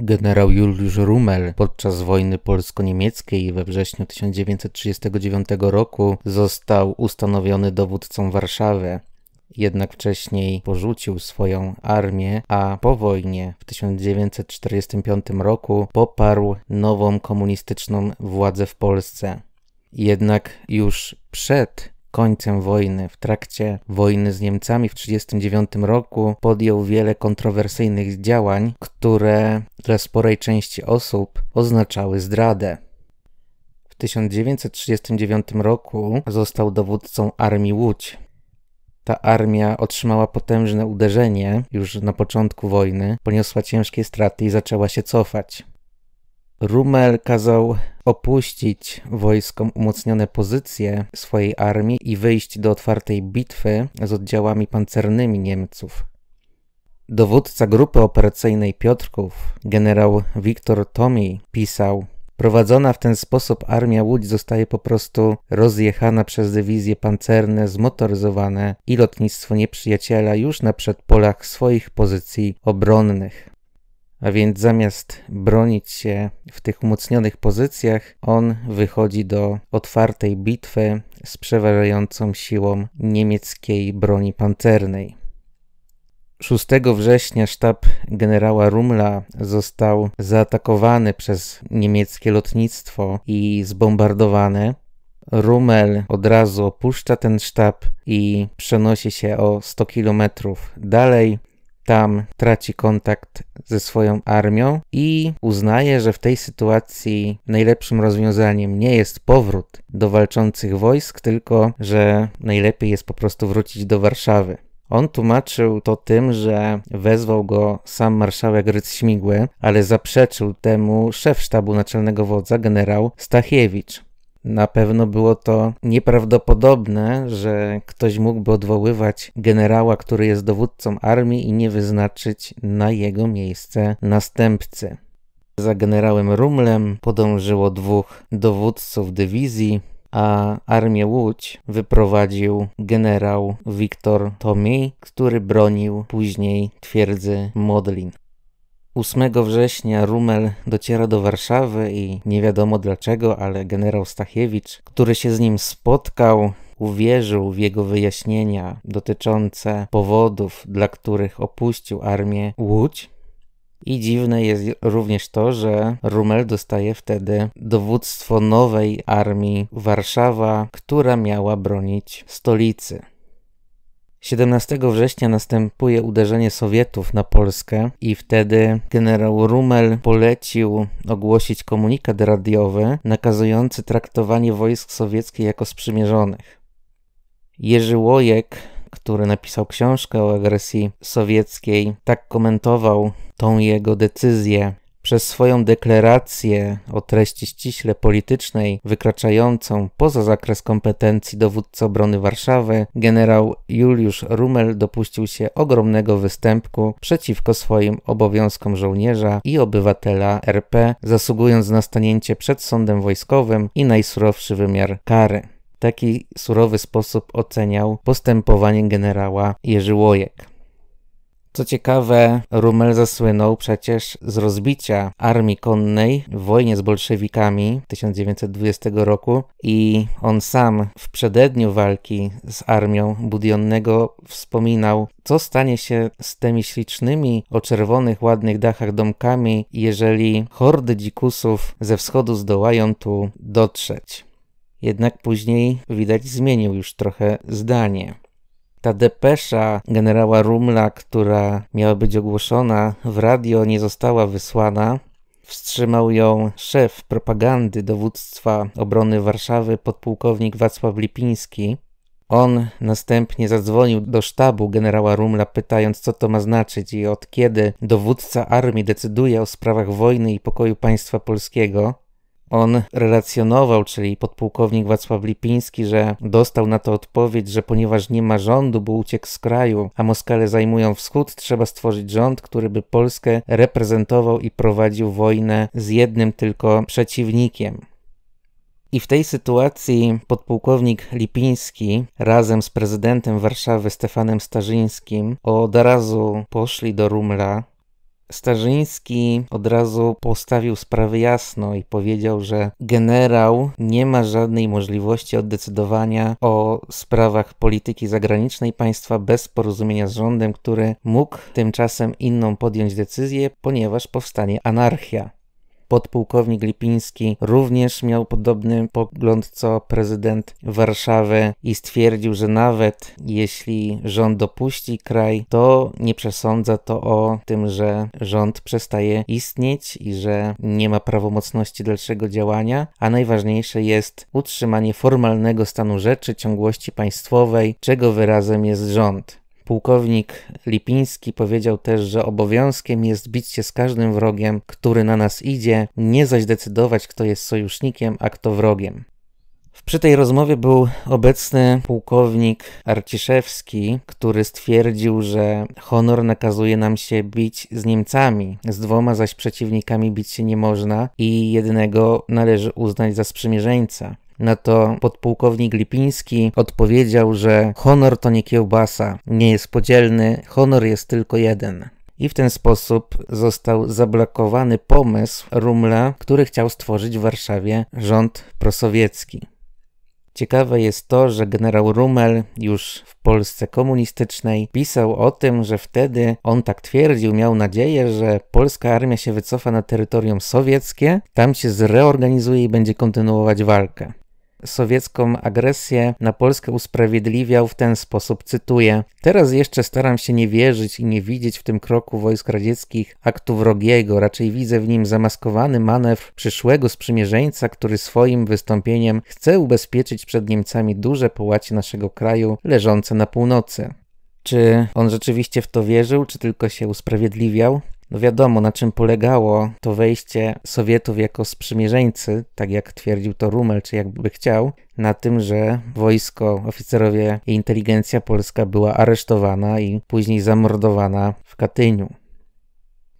Generał Juliusz Rumel podczas wojny polsko-niemieckiej we wrześniu 1939 roku został ustanowiony dowódcą Warszawy. Jednak wcześniej porzucił swoją armię, a po wojnie w 1945 roku poparł nową komunistyczną władzę w Polsce. Jednak już przed końcem wojny. W trakcie wojny z Niemcami w 1939 roku podjął wiele kontrowersyjnych działań, które dla sporej części osób oznaczały zdradę. W 1939 roku został dowódcą armii Łódź. Ta armia otrzymała potężne uderzenie już na początku wojny, poniosła ciężkie straty i zaczęła się cofać. Rumel kazał opuścić wojskom umocnione pozycje swojej armii i wyjść do otwartej bitwy z oddziałami pancernymi Niemców. Dowódca grupy operacyjnej Piotrków, generał Wiktor Tomi, pisał Prowadzona w ten sposób armia Łódź zostaje po prostu rozjechana przez dywizje pancerne, zmotoryzowane i lotnictwo nieprzyjaciela już na przedpolach swoich pozycji obronnych. A więc zamiast bronić się w tych umocnionych pozycjach, on wychodzi do otwartej bitwy z przeważającą siłą niemieckiej broni pancernej. 6 września sztab generała Rumla został zaatakowany przez niemieckie lotnictwo i zbombardowany. Rumel od razu opuszcza ten sztab i przenosi się o 100 kilometrów dalej tam traci kontakt ze swoją armią i uznaje, że w tej sytuacji najlepszym rozwiązaniem nie jest powrót do walczących wojsk, tylko że najlepiej jest po prostu wrócić do Warszawy. On tłumaczył to tym, że wezwał go sam marszałek Rydz Śmigły, ale zaprzeczył temu szef sztabu naczelnego wodza generał Stachiewicz. Na pewno było to nieprawdopodobne, że ktoś mógłby odwoływać generała, który jest dowódcą armii i nie wyznaczyć na jego miejsce następcy. Za generałem Rumlem podążyło dwóch dowódców dywizji, a armię Łódź wyprowadził generał Wiktor Tomiej, który bronił później twierdzy Modlin. 8 września Rumel dociera do Warszawy i nie wiadomo dlaczego, ale generał Stachiewicz, który się z nim spotkał, uwierzył w jego wyjaśnienia dotyczące powodów, dla których opuścił armię Łódź. I dziwne jest również to, że Rumel dostaje wtedy dowództwo nowej armii Warszawa, która miała bronić stolicy. 17 września następuje uderzenie Sowietów na Polskę i wtedy generał Rumel polecił ogłosić komunikat radiowy nakazujący traktowanie wojsk sowieckich jako sprzymierzonych. Jerzy Łojek, który napisał książkę o agresji sowieckiej, tak komentował tą jego decyzję przez swoją deklarację o treści ściśle politycznej wykraczającą poza zakres kompetencji dowódcy obrony Warszawy, generał Juliusz Rumel dopuścił się ogromnego występku przeciwko swoim obowiązkom żołnierza i obywatela RP, zasługując na stanięcie przed sądem wojskowym i najsurowszy wymiar kary. Taki surowy sposób oceniał postępowanie generała Jerzy Łojek. Co ciekawe, Rumel zasłynął przecież z rozbicia armii konnej w wojnie z bolszewikami 1920 roku i on sam w przededniu walki z armią Budionnego wspominał, co stanie się z tymi ślicznymi, o czerwonych, ładnych dachach domkami, jeżeli hordy dzikusów ze wschodu zdołają tu dotrzeć. Jednak później widać zmienił już trochę zdanie ta depesza generała Rumla, która miała być ogłoszona w radio, nie została wysłana. Wstrzymał ją szef propagandy dowództwa obrony Warszawy, podpułkownik Wacław Lipiński. On następnie zadzwonił do sztabu generała Rumla, pytając, co to ma znaczyć i od kiedy dowódca armii decyduje o sprawach wojny i pokoju państwa polskiego. On relacjonował, czyli podpułkownik Wacław Lipiński, że dostał na to odpowiedź, że ponieważ nie ma rządu, bo uciekł z kraju, a Moskale zajmują wschód, trzeba stworzyć rząd, który by Polskę reprezentował i prowadził wojnę z jednym tylko przeciwnikiem. I w tej sytuacji podpułkownik Lipiński razem z prezydentem Warszawy Stefanem Starzyńskim od razu poszli do Rumla Starzyński od razu postawił sprawę jasno i powiedział, że generał nie ma żadnej możliwości oddecydowania o sprawach polityki zagranicznej państwa bez porozumienia z rządem, który mógł tymczasem inną podjąć decyzję, ponieważ powstanie anarchia. Podpułkownik Lipiński również miał podobny pogląd co prezydent Warszawy i stwierdził, że nawet jeśli rząd opuści kraj, to nie przesądza to o tym, że rząd przestaje istnieć i że nie ma prawomocności dalszego działania, a najważniejsze jest utrzymanie formalnego stanu rzeczy, ciągłości państwowej, czego wyrazem jest rząd. Pułkownik Lipiński powiedział też, że obowiązkiem jest bić się z każdym wrogiem, który na nas idzie, nie zaś decydować, kto jest sojusznikiem, a kto wrogiem. Przy tej rozmowie był obecny pułkownik Arciszewski, który stwierdził, że honor nakazuje nam się bić z Niemcami, z dwoma zaś przeciwnikami bić się nie można i jednego należy uznać za sprzymierzeńca. Na to podpułkownik Lipiński odpowiedział, że honor to nie kiełbasa, nie jest podzielny, honor jest tylko jeden. I w ten sposób został zablokowany pomysł Rumla, który chciał stworzyć w Warszawie rząd prosowiecki. Ciekawe jest to, że generał Rumel już w Polsce komunistycznej pisał o tym, że wtedy on tak twierdził, miał nadzieję, że polska armia się wycofa na terytorium sowieckie, tam się zreorganizuje i będzie kontynuować walkę sowiecką agresję na Polskę usprawiedliwiał w ten sposób, cytuję: Teraz jeszcze staram się nie wierzyć i nie widzieć w tym kroku wojsk radzieckich aktu wrogiego, raczej widzę w nim zamaskowany manewr przyszłego sprzymierzeńca, który swoim wystąpieniem chce ubezpieczyć przed Niemcami duże połacie naszego kraju leżące na północy. Czy on rzeczywiście w to wierzył, czy tylko się usprawiedliwiał? No wiadomo, na czym polegało to wejście Sowietów jako sprzymierzeńcy, tak jak twierdził to Rumel, czy jakby chciał, na tym, że wojsko, oficerowie i inteligencja polska była aresztowana i później zamordowana w Katyniu.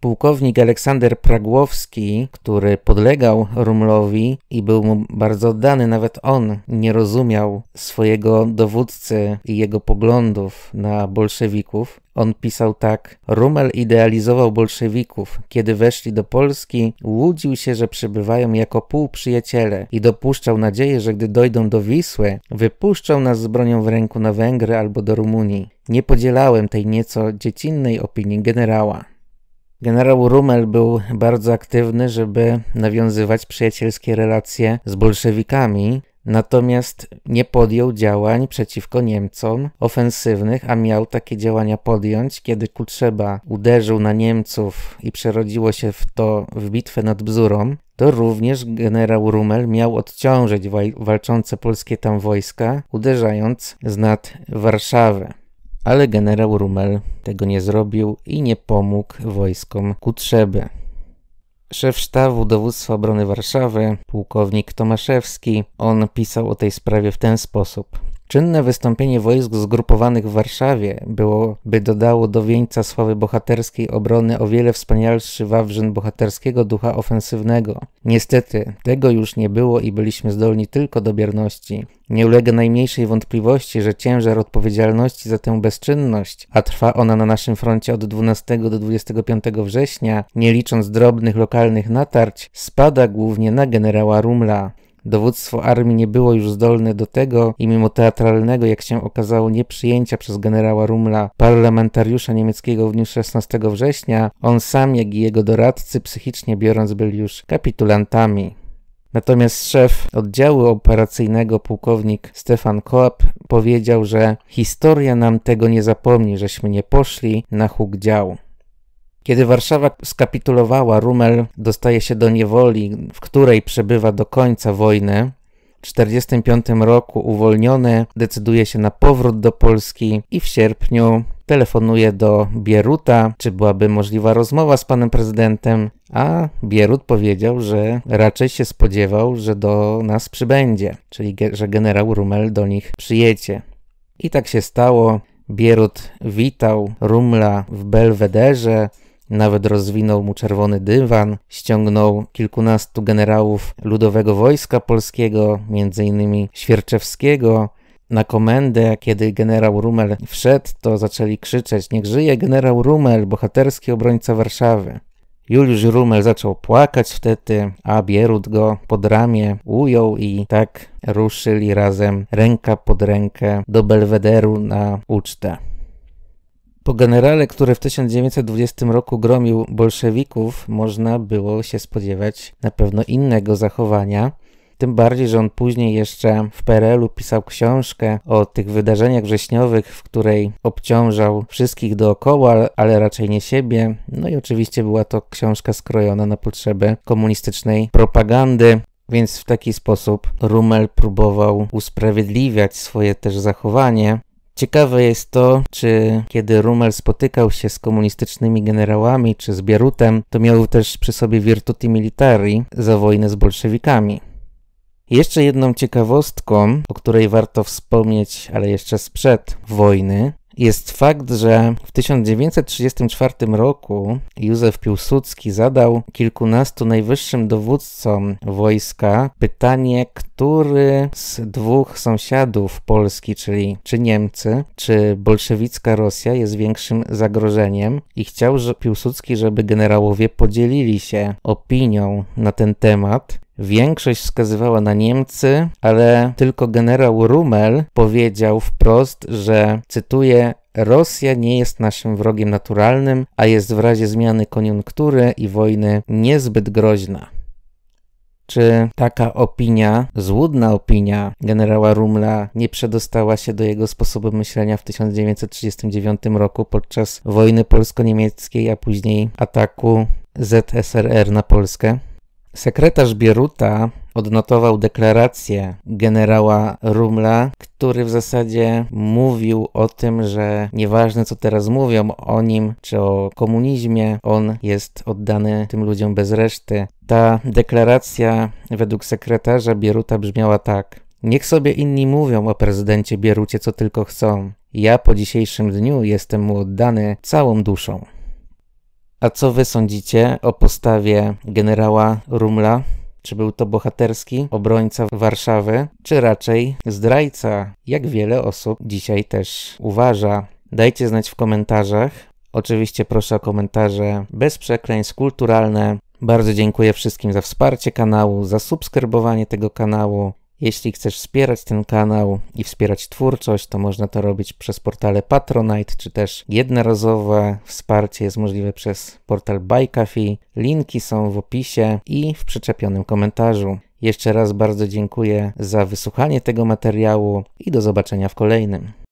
Pułkownik Aleksander Pragłowski, który podlegał Rumlowi i był mu bardzo oddany, nawet on nie rozumiał swojego dowódcy i jego poglądów na bolszewików. On pisał tak: Rumel idealizował bolszewików. Kiedy weszli do Polski, łudził się, że przybywają jako półprzyjaciele i dopuszczał nadzieję, że gdy dojdą do Wisły, wypuszczą nas z bronią w ręku na Węgry albo do Rumunii. Nie podzielałem tej nieco dziecinnej opinii generała. Generał Rumel był bardzo aktywny, żeby nawiązywać przyjacielskie relacje z bolszewikami, natomiast nie podjął działań przeciwko Niemcom ofensywnych, a miał takie działania podjąć, kiedy Kutrzeba uderzył na Niemców i przerodziło się w to w bitwę nad Bzurą, to również generał Rumel miał odciążyć walczące polskie tam wojska, uderzając z nad Warszawę ale generał Rumel tego nie zrobił i nie pomógł wojskom Kutrzeby. Szef sztabu dowództwa obrony Warszawy, pułkownik Tomaszewski, on pisał o tej sprawie w ten sposób. Czynne wystąpienie wojsk zgrupowanych w Warszawie byłoby dodało do wieńca sławy bohaterskiej obrony o wiele wspanialszy wawrzyn bohaterskiego ducha ofensywnego. Niestety, tego już nie było i byliśmy zdolni tylko do bierności. Nie ulega najmniejszej wątpliwości, że ciężar odpowiedzialności za tę bezczynność, a trwa ona na naszym froncie od 12 do 25 września, nie licząc drobnych lokalnych natarć, spada głównie na generała Rumla. Dowództwo armii nie było już zdolne do tego i mimo teatralnego, jak się okazało, nieprzyjęcia przez generała Rumla parlamentariusza niemieckiego w dniu 16 września, on sam, jak i jego doradcy, psychicznie biorąc, byli już kapitulantami. Natomiast szef oddziału operacyjnego, pułkownik Stefan Koop, powiedział, że historia nam tego nie zapomni, żeśmy nie poszli na huk działu. Kiedy Warszawa skapitulowała, Rumel dostaje się do niewoli, w której przebywa do końca wojny. W 1945 roku uwolniony decyduje się na powrót do Polski i w sierpniu telefonuje do Bieruta, czy byłaby możliwa rozmowa z panem prezydentem, a Bierut powiedział, że raczej się spodziewał, że do nas przybędzie, czyli ge że generał Rumel do nich przyjecie. I tak się stało. Bierut witał Rumla w Belwederze, nawet rozwinął mu czerwony dywan, ściągnął kilkunastu generałów Ludowego Wojska Polskiego, m.in. Świerczewskiego, na komendę, kiedy generał Rumel wszedł, to zaczęli krzyczeć: Niech żyje generał Rumel, bohaterski obrońca Warszawy. Juliusz Rumel zaczął płakać wtedy, a Bierut go pod ramię ujął i tak ruszyli razem ręka pod rękę do Belwederu na ucztę. Po generale, który w 1920 roku gromił bolszewików, można było się spodziewać na pewno innego zachowania. Tym bardziej, że on później jeszcze w PRL-u pisał książkę o tych wydarzeniach wrześniowych, w której obciążał wszystkich dookoła, ale raczej nie siebie. No i oczywiście była to książka skrojona na potrzeby komunistycznej propagandy. Więc w taki sposób Rumel próbował usprawiedliwiać swoje też zachowanie, Ciekawe jest to, czy kiedy Rumel spotykał się z komunistycznymi generałami czy z Bierutem, to miał też przy sobie virtuti militari za wojnę z bolszewikami. Jeszcze jedną ciekawostką, o której warto wspomnieć, ale jeszcze sprzed wojny, jest fakt, że w 1934 roku Józef Piłsudski zadał kilkunastu najwyższym dowódcom wojska pytanie, który z dwóch sąsiadów Polski, czyli czy Niemcy, czy bolszewicka Rosja jest większym zagrożeniem i chciał że Piłsudski, żeby generałowie podzielili się opinią na ten temat Większość wskazywała na Niemcy, ale tylko generał Rummel powiedział wprost, że cytuję: Rosja nie jest naszym wrogiem naturalnym, a jest w razie zmiany koniunktury i wojny niezbyt groźna. Czy taka opinia, złudna opinia generała Rumla nie przedostała się do jego sposobu myślenia w 1939 roku podczas wojny polsko-niemieckiej, a później ataku ZSRR na Polskę? Sekretarz Bieruta odnotował deklarację generała Rumla, który w zasadzie mówił o tym, że nieważne co teraz mówią o nim czy o komunizmie, on jest oddany tym ludziom bez reszty. Ta deklaracja według sekretarza Bieruta brzmiała tak. Niech sobie inni mówią o prezydencie Bierucie co tylko chcą. Ja po dzisiejszym dniu jestem mu oddany całą duszą. A co wy sądzicie o postawie generała Rumla? Czy był to bohaterski obrońca Warszawy, czy raczej zdrajca, jak wiele osób dzisiaj też uważa? Dajcie znać w komentarzach. Oczywiście proszę o komentarze bez przekleństw kulturalne. Bardzo dziękuję wszystkim za wsparcie kanału, za subskrybowanie tego kanału. Jeśli chcesz wspierać ten kanał i wspierać twórczość, to można to robić przez portale Patronite, czy też jednorazowe wsparcie jest możliwe przez portal Bajkafi. Linki są w opisie i w przyczepionym komentarzu. Jeszcze raz bardzo dziękuję za wysłuchanie tego materiału i do zobaczenia w kolejnym.